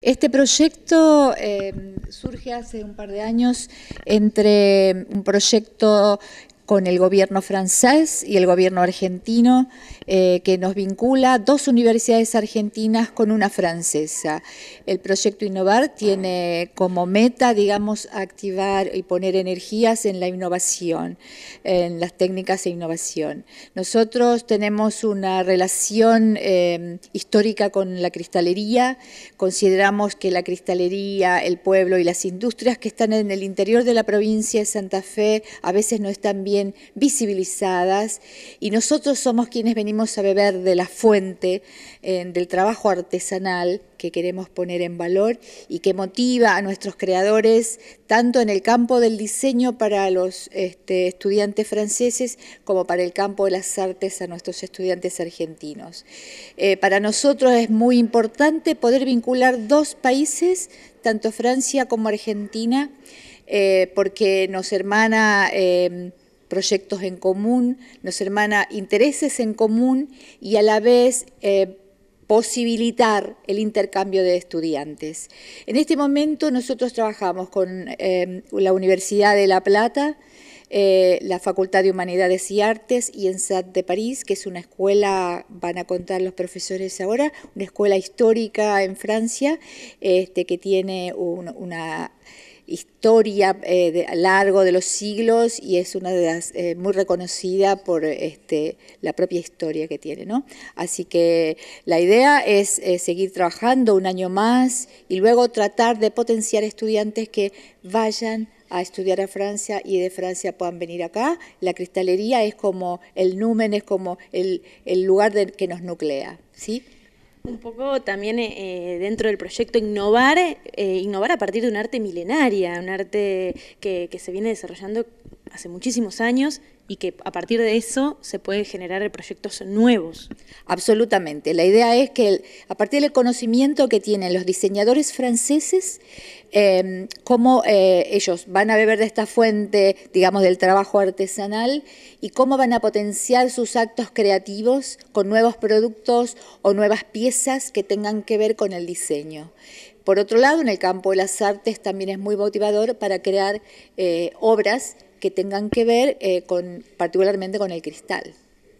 Este proyecto eh, surge hace un par de años entre un proyecto con el gobierno francés y el gobierno argentino, eh, que nos vincula dos universidades argentinas con una francesa. El proyecto Innovar tiene como meta, digamos, activar y poner energías en la innovación, en las técnicas de innovación. Nosotros tenemos una relación eh, histórica con la cristalería, consideramos que la cristalería, el pueblo y las industrias que están en el interior de la provincia de Santa Fe a veces no están bien visibilizadas y nosotros somos quienes venimos a beber de la fuente eh, del trabajo artesanal que queremos poner en valor y que motiva a nuestros creadores tanto en el campo del diseño para los este, estudiantes franceses como para el campo de las artes a nuestros estudiantes argentinos. Eh, para nosotros es muy importante poder vincular dos países, tanto Francia como Argentina, eh, porque nos hermana proyectos en común, nos hermana intereses en común y a la vez eh, posibilitar el intercambio de estudiantes. En este momento nosotros trabajamos con eh, la Universidad de La Plata, eh, la Facultad de Humanidades y Artes y ENSAT de París, que es una escuela, van a contar los profesores ahora, una escuela histórica en Francia, este, que tiene una historia eh, de, a largo de los siglos y es una de las eh, muy reconocida por este, la propia historia que tiene. ¿no? Así que la idea es eh, seguir trabajando un año más y luego tratar de potenciar estudiantes que vayan a estudiar a Francia y de Francia puedan venir acá. La cristalería es como el numen, es como el, lugar que nos nuclea. ¿sí? un poco también eh, eh, dentro del proyecto innovar, eh, innovar a partir de un arte milenaria, un arte que, que se viene desarrollando hace muchísimos años y que a partir de eso se pueden generar proyectos nuevos. Absolutamente. La idea es que a partir del conocimiento que tienen los diseñadores franceses, em, cómo eh, ellos van a beber de esta fuente, digamos, del trabajo artesanal y cómo van a potenciar sus actos creativos con nuevos productos o nuevas piezas que tengan que ver con el diseño. Por otro lado, en el campo de las artes también es muy motivador para crear eh, obras que tengan que ver eh, con, particularmente con el cristal.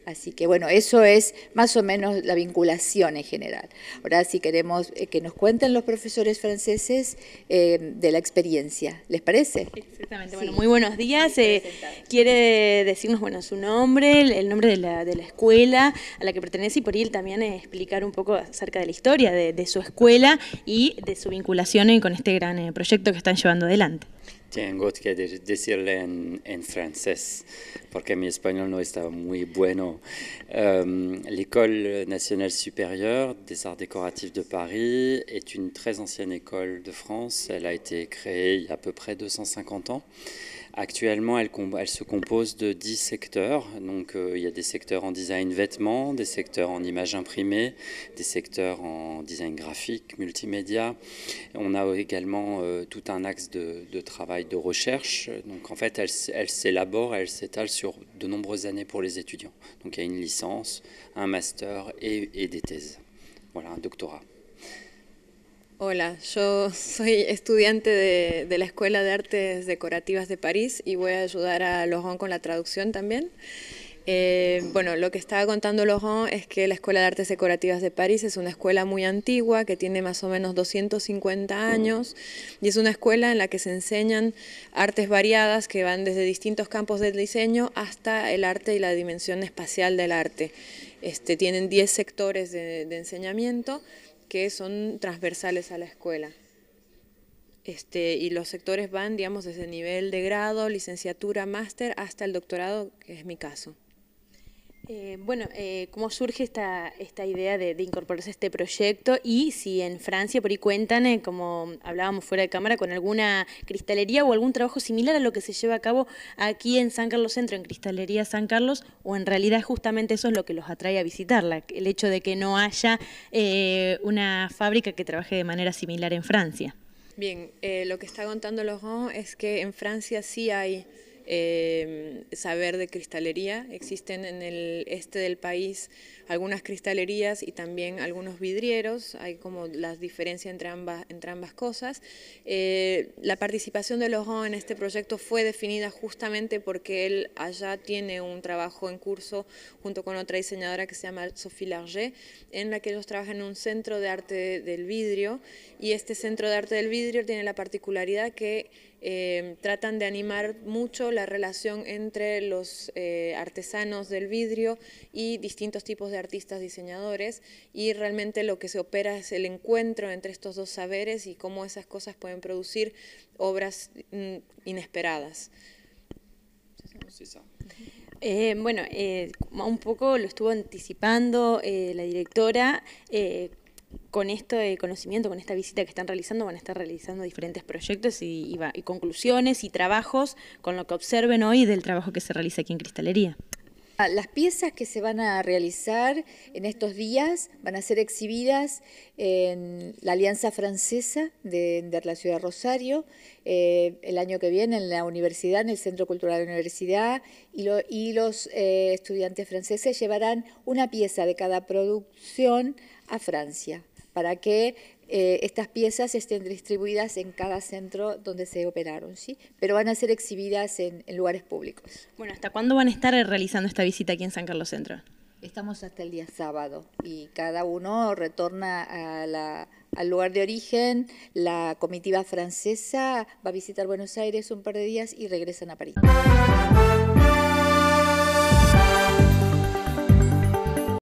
Así que bueno, eso es más o menos la vinculación en general. Ahora, si queremos eh, que nos cuenten los profesores franceses eh, de la experiencia, ¿les parece? Exactamente. Bueno, muy buenos días. quiere decirnos, bueno, su nombre, el nombre de la, escuela a la que pertenece y por ahí también explicar un poco acerca de la historia de, de su escuela y de su vinculación con este gran proyecto que están llevando adelante. Tengo que decirle en, en parce que mon espagnol n'est pas très bon. L'École nationale supérieure des arts décoratifs de Paris est une très ancienne école de France. Elle a été créée il y a à peu près 250 ans. Actuellement, elle, se compose de 10 secteurs. Donc, euh, il y a des secteurs en design vêtements, des secteurs en images imprimées, des secteurs en design graphique, multimédia. On a également euh, tout un axe de, travail de recherche. Donc, en fait, elle, elle s'élabore, elle s'étale sur de nombreuses années pour les étudiants. Donc, il y a une licence, un master et des thèses. Voilà, un doctorat. Hola, yo soy estudiante de, la Escuela de Artes Decorativas de París y voy a ayudar a Laurent con la traducción también. Eh, bueno, lo que estaba contando Laurent es que la Escuela de Artes Decorativas de París es una escuela muy antigua que tiene más o menos 250 años y es una escuela en la que se enseñan artes variadas que van desde distintos campos del diseño hasta el arte y la dimensión espacial del arte. Este, tienen 10 sectores de, de enseñamiento que son transversales a la escuela. Este, y los sectores van, digamos, desde nivel de grado, licenciatura, máster, hasta el doctorado, que es mi caso. Eh, bueno, eh, ¿cómo surge esta, esta idea de, incorporarse a este proyecto? Y si en Francia, por ahí cuentan, eh, como hablábamos fuera de cámara, con alguna cristalería o algún trabajo similar a lo que se lleva a cabo aquí en San Carlos Centro, en Cristalería San Carlos, o en realidad justamente eso es lo que los atrae a visitarla, el hecho de que no haya una fábrica que trabaje de manera similar en Francia. Bien, lo que está contando Laurent es que en Francia sí hay Em, saber de cristalería. Existen en el este del país algunas cristalerías y también algunos vidrieros, hay como la diferencia entre ambas, entre ambas cosas. Eh, la participación de Lojo en este proyecto fue definida justamente porque él allá tiene un trabajo en curso junto con otra diseñadora que se llama Sophie Larget, en la que ellos trabajan en un centro de arte del vidrio y este centro de arte del vidrio tiene la particularidad que Em, tratan de animar mucho la relación entre los eh, artesanos del vidrio y distintos tipos de artistas diseñadores y realmente lo que se opera es el encuentro entre estos dos saberes y cómo esas cosas pueden producir obras mm, inesperadas. Eh, bueno, eh, un poco lo estuvo anticipando la directora con este conocimiento, con esta visita que están realizando, van a estar realizando diferentes proyectos y, conclusiones y trabajos con lo que observen hoy del trabajo que se realiza aquí en Cristalería. Ah, las piezas que se van a realizar en estos días van a ser exhibidas en la Alianza Francesa de, la Ciudad de Rosario, eh, el año que viene en la universidad, en el Centro Cultural de la Universidad, y, los eh, estudiantes franceses llevarán una pieza de cada producción a Francia para que eh, estas piezas estén distribuidas en cada centro donde se operaron, ¿sí? pero van a ser exhibidas en, lugares públicos. Bueno, ¿hasta cuándo van a estar realizando esta visita aquí en San Carlos Centro? Estamos hasta el día sábado y cada uno retorna al lugar de origen. La comitiva francesa va a visitar Buenos Aires un par de días y regresan a París.